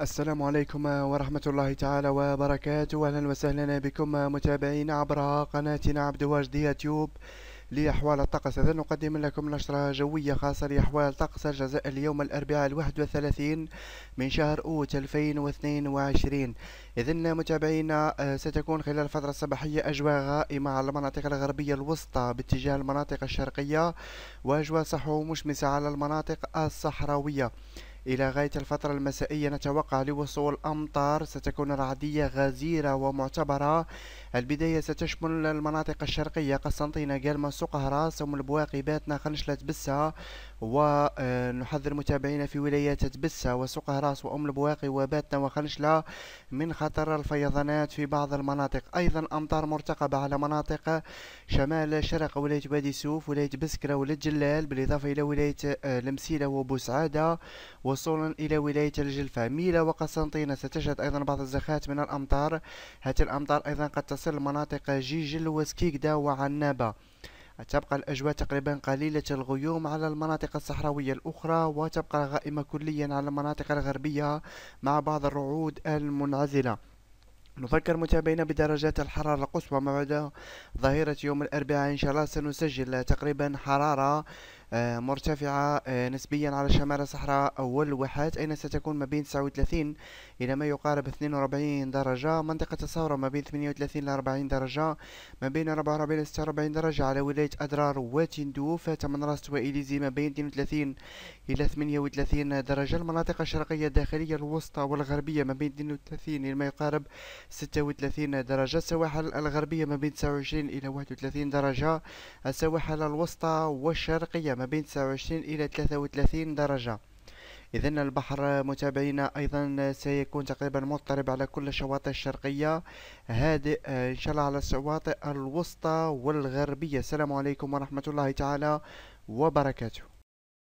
السلام عليكم ورحمة الله تعالى وبركاته أهلا وسهلا بكم متابعين عبر قناتنا عبد واجد يوتيوب لأحوال الطقس إذا نقدم لكم نشرة جوية خاصة لأحوال طقس الجزائر اليوم الأربعاء الواحد وثلاثين من شهر أوت الفين وعشرين إذا متابعينا آه، ستكون خلال الفترة الصباحية أجواء غائمة على المناطق الغربية الوسطى باتجاه المناطق الشرقية وأجواء صحو مشمسة على المناطق الصحراوية إلى غاية الفترة المسائية نتوقع لوصول أمطار ستكون رعدية غزيرة ومعتبرة البداية ستشمل المناطق الشرقية قسنطينة قلمة سقهرة سوم البواقي باتنا خنشلة بسة ونحذر متابعينا في ولايات تبسة وسوق هراس وأم البواقي وباتنا وخنشلة من خطر الفيضانات في بعض المناطق أيضا أمطار مرتقبة على مناطق شمال شرق ولاية وادي سوف ولاية بسكرة ولاية جلال بالإضافة إلى ولاية المسيلة آه، وبوسعادة وصولا إلى ولاية الجلفة ميلة وقسنطينة ستشهد أيضا بعض الزخات من الأمطار هذه الأمطار أيضا قد تصل مناطق جيجل وسكيكدا وعنابة تبقى الأجواء تقريبا قليلة الغيوم على المناطق الصحراوية الأخرى وتبقى غائمة كليا على المناطق الغربية مع بعض الرعود المنعزلة نذكر متابعينا بدرجات الحرارة القصوى ما بعد ظهيرة يوم الأربعاء إن شاء الله سنسجل تقريبا حرارة آه، مرتفعة آه، نسبيا على شمال الصحراء أول والواحات أين ستكون ما بين 39 إلى ما يقارب 42 درجة منطقة الثورة ما بين 38 إلى 40 درجة ما بين 44 إلى 46 درجة على ولاية أدرار وتندوف تمنراس وإليزي ما بين 32 إلى 38 درجة المناطق الشرقية الداخلية الوسطى والغربية ما بين 32 إلى ما يقارب 36 درجة السواحل الغربية ما بين 29 إلى 31 درجة السواحل الوسطى والشرقية ما بين 29 إلى 33 درجة إذا البحر متابعينا أيضا سيكون تقريبا مضطرب على كل الشواطئ الشرقية هادئ آه، إن شاء الله على الشواطئ الوسطى والغربية السلام عليكم ورحمة الله تعالى وبركاته